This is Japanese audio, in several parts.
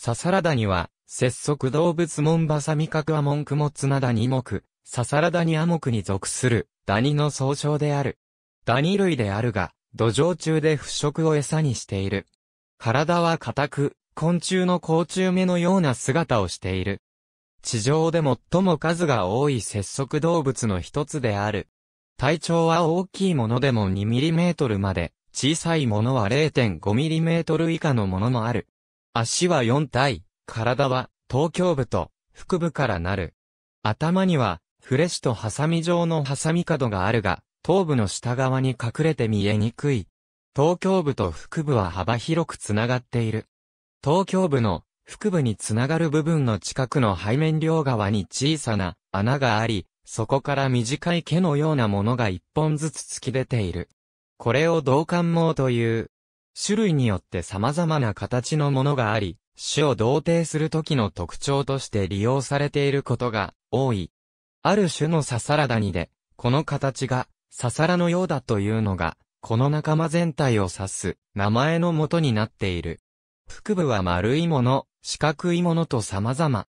ササラダニは、節足動物モンバサミカクアモンクモツナダニ目、ササラダニアモクに属する、ダニの総称である。ダニ類であるが、土壌中で腐食を餌にしている。体は硬く、昆虫の甲虫目のような姿をしている。地上で最も数が多い節足動物の一つである。体長は大きいものでも2トルまで、小さいものは0 5トル以下のものもある。足は4体、体は頭胸部と腹部からなる。頭にはフレッシュとハサミ状のハサミ角があるが、頭部の下側に隠れて見えにくい。頭胸部と腹部は幅広くつながっている。頭胸部の腹部につながる部分の近くの背面両側に小さな穴があり、そこから短い毛のようなものが一本ずつ突き出ている。これを同感網という、種類によって様々な形のものがあり、種を同定する時の特徴として利用されていることが多い。ある種のササラダニで、この形がササラのようだというのが、この仲間全体を指す名前の元になっている。腹部は丸いもの、四角いものと様々。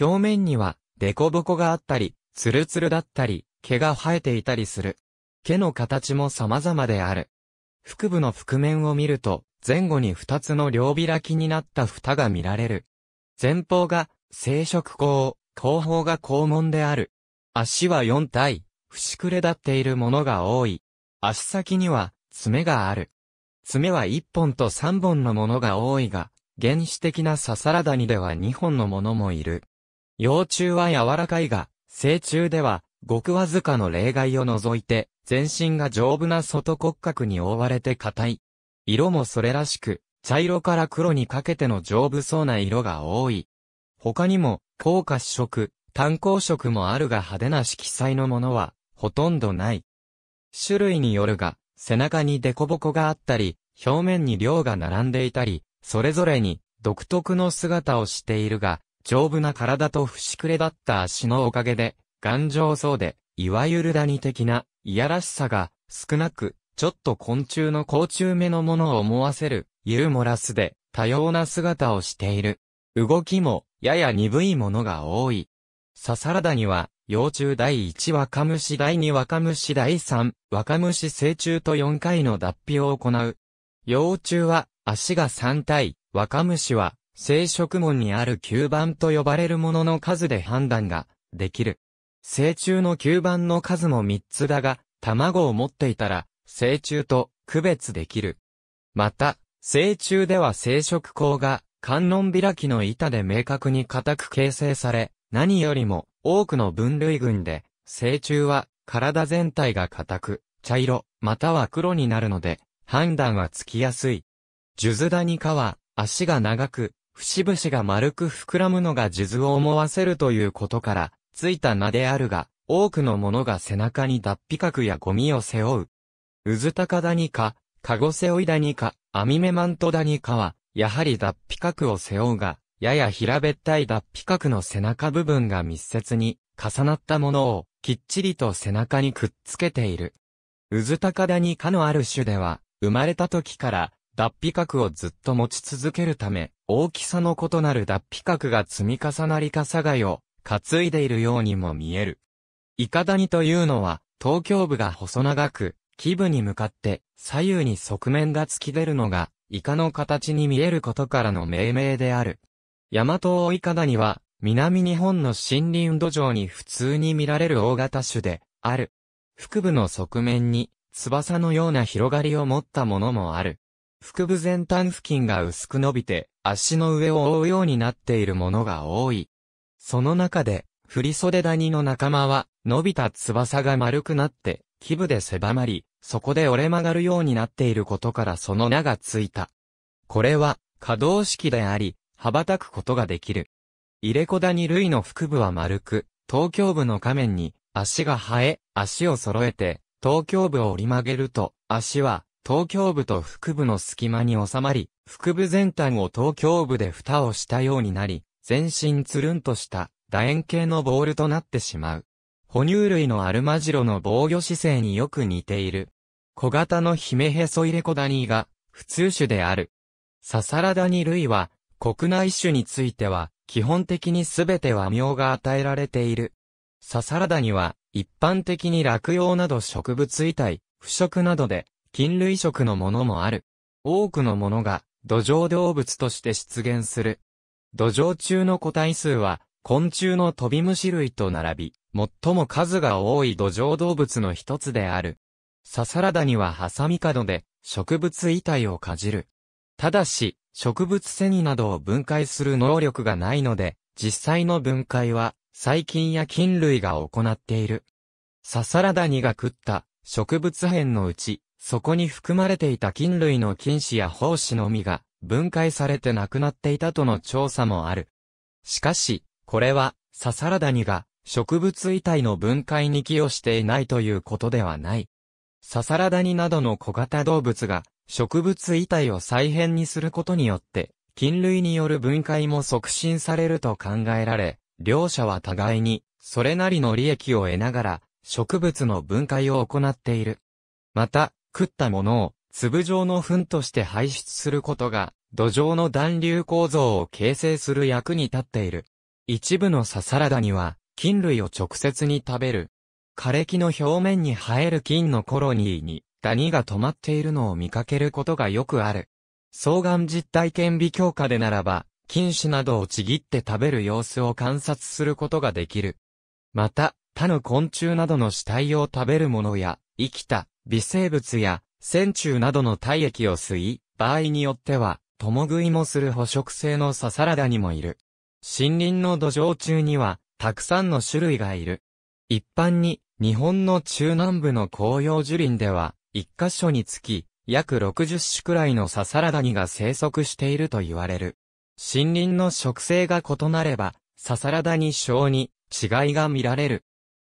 表面には、凸凹があったり、ツルツルだったり、毛が生えていたりする。毛の形も様々である。腹部の覆面を見ると、前後に2つの両開きになった蓋が見られる。前方が生殖口、後方が肛門である。足は4体、節くれ立っているものが多い。足先には爪がある。爪は1本と3本のものが多いが、原始的なササラダニでは2本のものもいる。幼虫は柔らかいが、成虫ではごくわずかの例外を除いて、全身が丈夫な外骨格に覆われて硬い。色もそれらしく、茶色から黒にかけての丈夫そうな色が多い。他にも、高価色、炭鉱色もあるが派手な色彩のものは、ほとんどない。種類によるが、背中に凸凹があったり、表面に量が並んでいたり、それぞれに独特の姿をしているが、丈夫な体と節くれだった足のおかげで、頑丈そうで、いわゆるダニ的な、いやらしさが、少なく、ちょっと昆虫の甲虫目のものを思わせる、ユーモラスで、多様な姿をしている。動きも、やや鈍いものが多い。ササラダニは、幼虫第1若虫第2若虫第3若虫成虫と4回の脱皮を行う。幼虫は足が3体、若虫は生殖門にある吸盤と呼ばれるものの数で判断ができる。成虫の吸盤の数も3つだが、卵を持っていたら、成虫と区別できる。また、成虫では生殖口が、観音開きの板で明確に固く形成され、何よりも多くの分類群で、成虫は体全体が固く、茶色、または黒になるので、判断はつきやすい。数珠ダニは、足が長く、節々が丸く膨らむのが数珠を思わせるということから、ついた名であるが、多くの者が背中に脱皮角やゴミを背負う。うずたかだにか、かご背負いだにか、ミメマントだにかは、やはり脱皮角を背負うが、やや平べったい脱皮角の背中部分が密接に重なったものをきっちりと背中にくっつけている。うずたかだにかのある種では、生まれた時から脱皮角をずっと持ち続けるため、大きさの異なる脱皮角が積み重なりかさがよ、担いでいるようにも見える。イカダニというのは、東京部が細長く、基部に向かって左右に側面が突き出るのが、イカの形に見えることからの命名である。ヤマトオイカダニは、南日本の森林土壌に普通に見られる大型種で、ある。腹部の側面に、翼のような広がりを持ったものもある。腹部前端付近が薄く伸びて、足の上を覆うようになっているものが多い。その中で、振袖ダニの仲間は、伸びた翼が丸くなって、基部で狭まり、そこで折れ曲がるようになっていることからその名がついた。これは、可動式であり、羽ばたくことができる。イレコダニ類の腹部は丸く、東京部の仮面に、足が生え、足を揃えて、東京部を折り曲げると、足は、東京部と腹部の隙間に収まり、腹部全体を東京部で蓋をしたようになり、全身つるんとした楕円形のボールとなってしまう。哺乳類のアルマジロの防御姿勢によく似ている。小型のヒメヘソイレコダニーが普通種である。ササラダニ類は国内種については基本的に全て和名が与えられている。ササラダニは一般的に落葉など植物遺体、腐食などで菌類食のものもある。多くのものが土壌動物として出現する。土壌中の個体数は、昆虫の飛び虫類と並び、最も数が多い土壌動物の一つである。ササラダにはハサミ角で、植物遺体をかじる。ただし、植物繊維などを分解する能力がないので、実際の分解は、細菌や菌類が行っている。ササラダニが食った植物片のうち、そこに含まれていた菌類の菌糸や胞子のみが分解されて亡くなっていたとの調査もある。しかし、これは、ササラダニが植物遺体の分解に寄与していないということではない。ササラダニなどの小型動物が植物遺体を再編にすることによって、菌類による分解も促進されると考えられ、両者は互いに、それなりの利益を得ながら、植物の分解を行っている。また、食ったものを粒状の糞として排出することが、土壌の暖流構造を形成する役に立っている。一部のササラダには、菌類を直接に食べる。枯れ木の表面に生える菌のコロニーに、ダニが止まっているのを見かけることがよくある。双眼実体顕微鏡下でならば、菌種などをちぎって食べる様子を観察することができる。また、他の昆虫などの死体を食べるものや、生きた微生物や線虫などの体液を吸い、場合によっては、共食いもする捕食性のササラダにもいる。森林の土壌中には、たくさんの種類がいる。一般に、日本の中南部の紅葉樹林では、一箇所につき、約60種くらいのササラダニが生息していると言われる。森林の植生が異なれば、ササラダニ症に違いが見られる。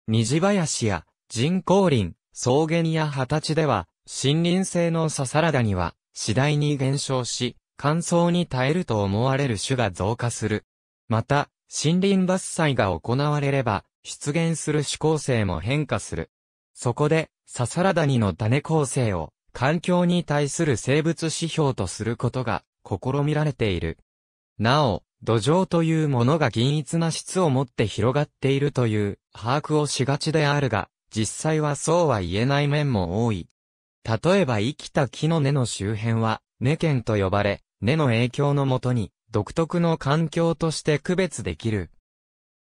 虹林や人工林、草原や畑地では、森林性のササラダには、次第に減少し、乾燥に耐えると思われる種が増加する。また、森林伐採が行われれば、出現する種構成も変化する。そこで、ササラダニの種構成を、環境に対する生物指標とすることが、試みられている。なお、土壌というものが均一な質を持って広がっているという、把握をしがちであるが、実際はそうは言えない面も多い。例えば生きた木の根の周辺は、根圏と呼ばれ、根の影響のもとに、独特の環境として区別できる。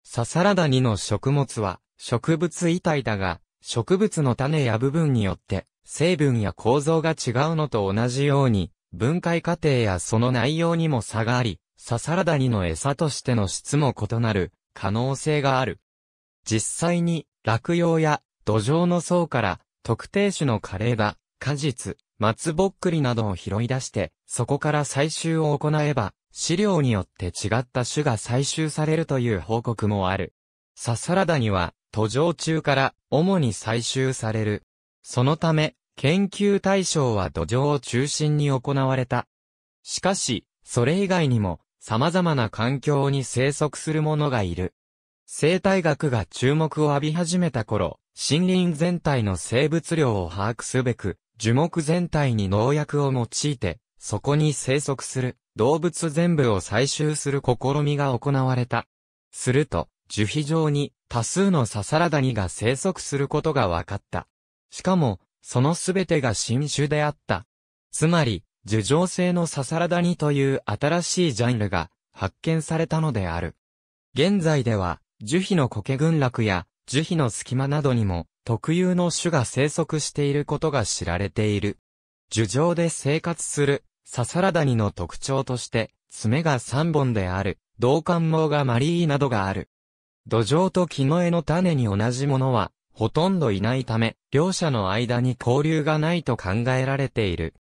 ササラダニの食物は、植物遺体だが、植物の種や部分によって、成分や構造が違うのと同じように、分解過程やその内容にも差があり、ササラダニの餌としての質も異なる可能性がある。実際に、落葉や土壌の層から特定種の枯れ枝、果実、松ぼっくりなどを拾い出して、そこから採集を行えば、資料によって違った種が採集されるという報告もある。ササラダには、途上中から主に採集される。そのため、研究対象は土壌を中心に行われた。しかし、それ以外にも、様々な環境に生息するものがいる。生態学が注目を浴び始めた頃、森林全体の生物量を把握すべく、樹木全体に農薬を用いて、そこに生息する動物全部を採集する試みが行われた。すると、樹皮上に多数のササラダニが生息することが分かった。しかも、そのすべてが新種であった。つまり、樹状性のササラダニという新しいジャンルが発見されたのである。現在では、樹皮の苔群落や樹皮の隙間などにも特有の種が生息していることが知られている。樹上で生活する、ササラダニの特徴として、爪が3本である、銅管網がマリーなどがある。土壌と木の枝の種に同じものは、ほとんどいないため、両者の間に交流がないと考えられている。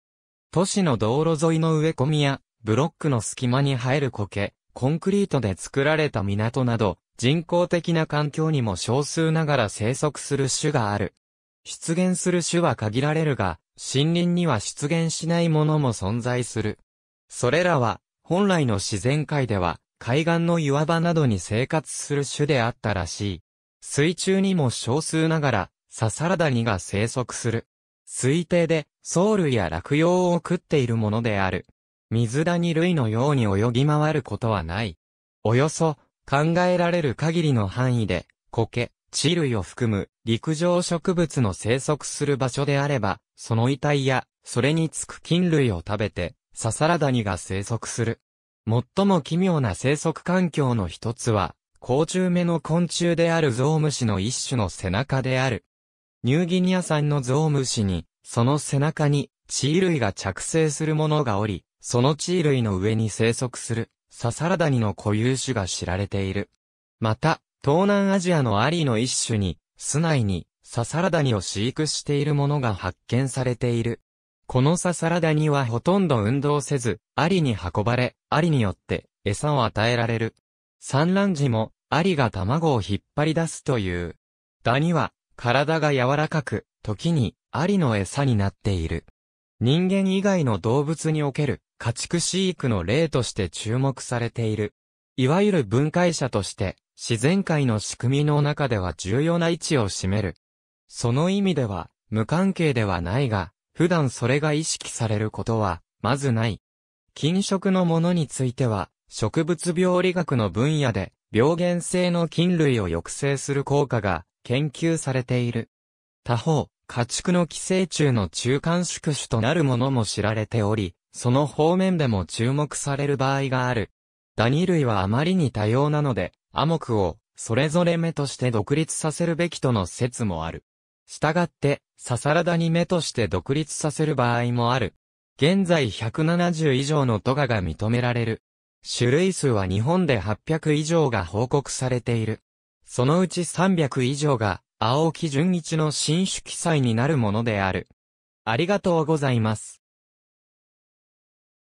都市の道路沿いの植え込みや、ブロックの隙間に生える苔、コンクリートで作られた港など、人工的な環境にも少数ながら生息する種がある。出現する種は限られるが、森林には出現しないものも存在する。それらは、本来の自然界では、海岸の岩場などに生活する種であったらしい。水中にも少数ながら、ササラダニが生息する。推定で、藻類や落葉を食っているものである。水ダニ類のように泳ぎ回ることはない。およそ考えられる限りの範囲で、苔、地類を含む陸上植物の生息する場所であれば、その遺体や、それにつく菌類を食べて、ササラダニが生息する。最も奇妙な生息環境の一つは、甲虫目の昆虫であるゾウムシの一種の背中である。ニューギニア産のゾウムシに、その背中に、地衣類が着生するものがおり、その地衣類の上に生息する。ササラダニの固有種が知られている。また、東南アジアのアリの一種に、スナイに、ササラダニを飼育しているものが発見されている。このササラダニはほとんど運動せず、アリに運ばれ、アリによって餌を与えられる。産卵時も、アリが卵を引っ張り出すという。ダニは、体が柔らかく、時に、アリの餌になっている。人間以外の動物における、家畜飼育の例として注目されている。いわゆる分解者として、自然界の仕組みの中では重要な位置を占める。その意味では、無関係ではないが、普段それが意識されることは、まずない。菌食のものについては、植物病理学の分野で、病原性の菌類を抑制する効果が研究されている。他方、家畜の寄生虫の中間宿主となるものも知られており、その方面でも注目される場合がある。ダニ類はあまりに多様なので、アモクを、それぞれ目として独立させるべきとの説もある。したがって、ササラダに目として独立させる場合もある。現在170以上のトガが認められる。種類数は日本で800以上が報告されている。そのうち300以上が、青木純一の新種記載になるものである。ありがとうございます。